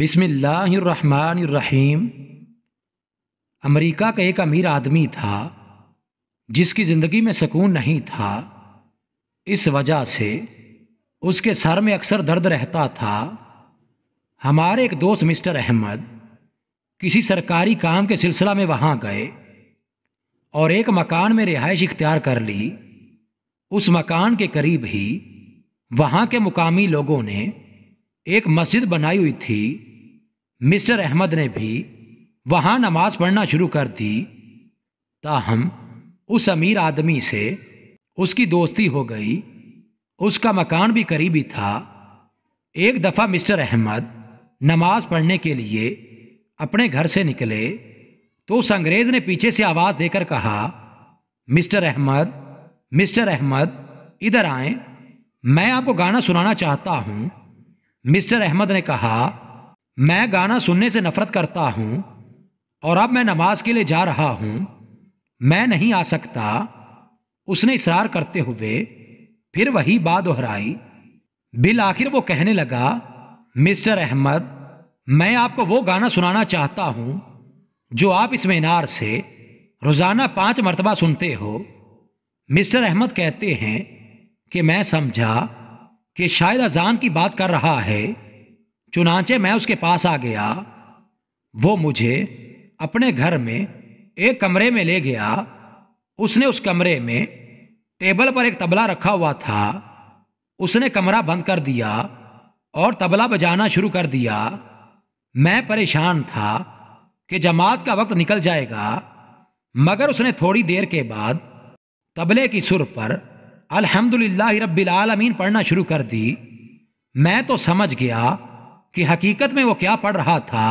बिसमीम अमेरिका का एक अमीर आदमी था जिसकी ज़िंदगी में सुकून नहीं था इस वजह से उसके सर में अक्सर दर्द रहता था हमारे एक दोस्त मिस्टर अहमद किसी सरकारी काम के सिलसिला में वहाँ गए और एक मकान में रिहाइश इख्तियार कर ली उस मकान के करीब ही वहाँ के मुकामी लोगों ने एक मस्जिद बनाई हुई थी मिस्टर अहमद ने भी वहाँ नमाज पढ़ना शुरू कर दी ताहम उस अमीर आदमी से उसकी दोस्ती हो गई उसका मकान भी करीबी था एक दफ़ा मिस्टर अहमद नमाज पढ़ने के लिए अपने घर से निकले तो उस अंग्रेज़ ने पीछे से आवाज़ देकर कहा मिस्टर अहमद मिस्टर अहमद इधर आए मैं आपको गाना सुनाना चाहता हूँ मिस्टर अहमद ने कहा मैं गाना सुनने से नफरत करता हूँ और अब मैं नमाज के लिए जा रहा हूँ मैं नहीं आ सकता उसने इसरार करते हुए फिर वही बात दोहराई बिल आखिर वो कहने लगा मिस्टर अहमद मैं आपको वो गाना सुनाना चाहता हूँ जो आप इस मीनार से रोज़ाना पाँच मरतबा सुनते हो मिस्टर अहमद कहते हैं कि मैं समझा कि शायद अजान की बात कर रहा है चुनाचे मैं उसके पास आ गया वो मुझे अपने घर में एक कमरे में ले गया उसने उस कमरे में टेबल पर एक तबला रखा हुआ था उसने कमरा बंद कर दिया और तबला बजाना शुरू कर दिया मैं परेशान था कि जमात का वक्त निकल जाएगा मगर उसने थोड़ी देर के बाद तबले की सुर पर अल्हम्दुलिल्लाह रबीआलमीन पढ़ना शुरू कर दी मैं तो समझ गया कि हकीकत में वो क्या पढ़ रहा था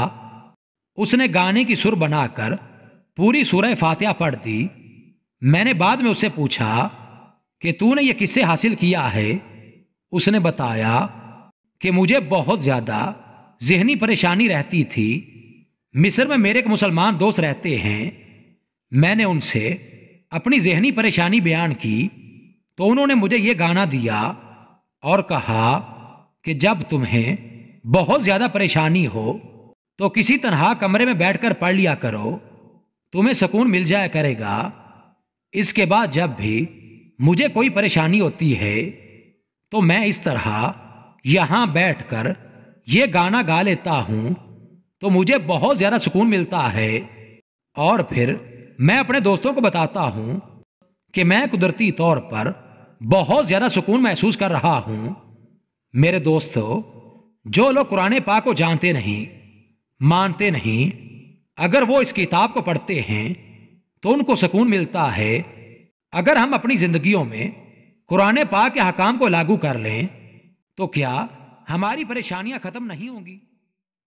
उसने गाने की सुर बनाकर पूरी सूरह फातिहा पढ़ दी मैंने बाद में उससे पूछा कि तूने ये किससे हासिल किया है उसने बताया कि मुझे बहुत ज़्यादा जहनी परेशानी रहती थी मिस्र में मेरे एक मुसलमान दोस्त रहते हैं मैंने उनसे अपनी जहनी परेशानी बयान की तो उन्होंने मुझे ये गाना दिया और कहा कि जब तुम्हें बहुत ज्यादा परेशानी हो तो किसी तरह कमरे में बैठकर पढ़ लिया करो तुम्हें सुकून मिल जाया करेगा इसके बाद जब भी मुझे कोई परेशानी होती है तो मैं इस तरह यहाँ बैठकर ये गाना गा लेता हूँ तो मुझे बहुत ज़्यादा सुकून मिलता है और फिर मैं अपने दोस्तों को बताता हूँ कि मैं कुदरती तौर पर बहुत ज़्यादा सुकून महसूस कर रहा हूँ मेरे दोस्तों जो लोग कुरान पाक को जानते नहीं मानते नहीं अगर वो इस किताब को पढ़ते हैं तो उनको सुकून मिलता है अगर हम अपनी ज़िंदगियों में कुरान पाक के हकाम को लागू कर लें तो क्या हमारी परेशानियां ख़त्म नहीं होंगी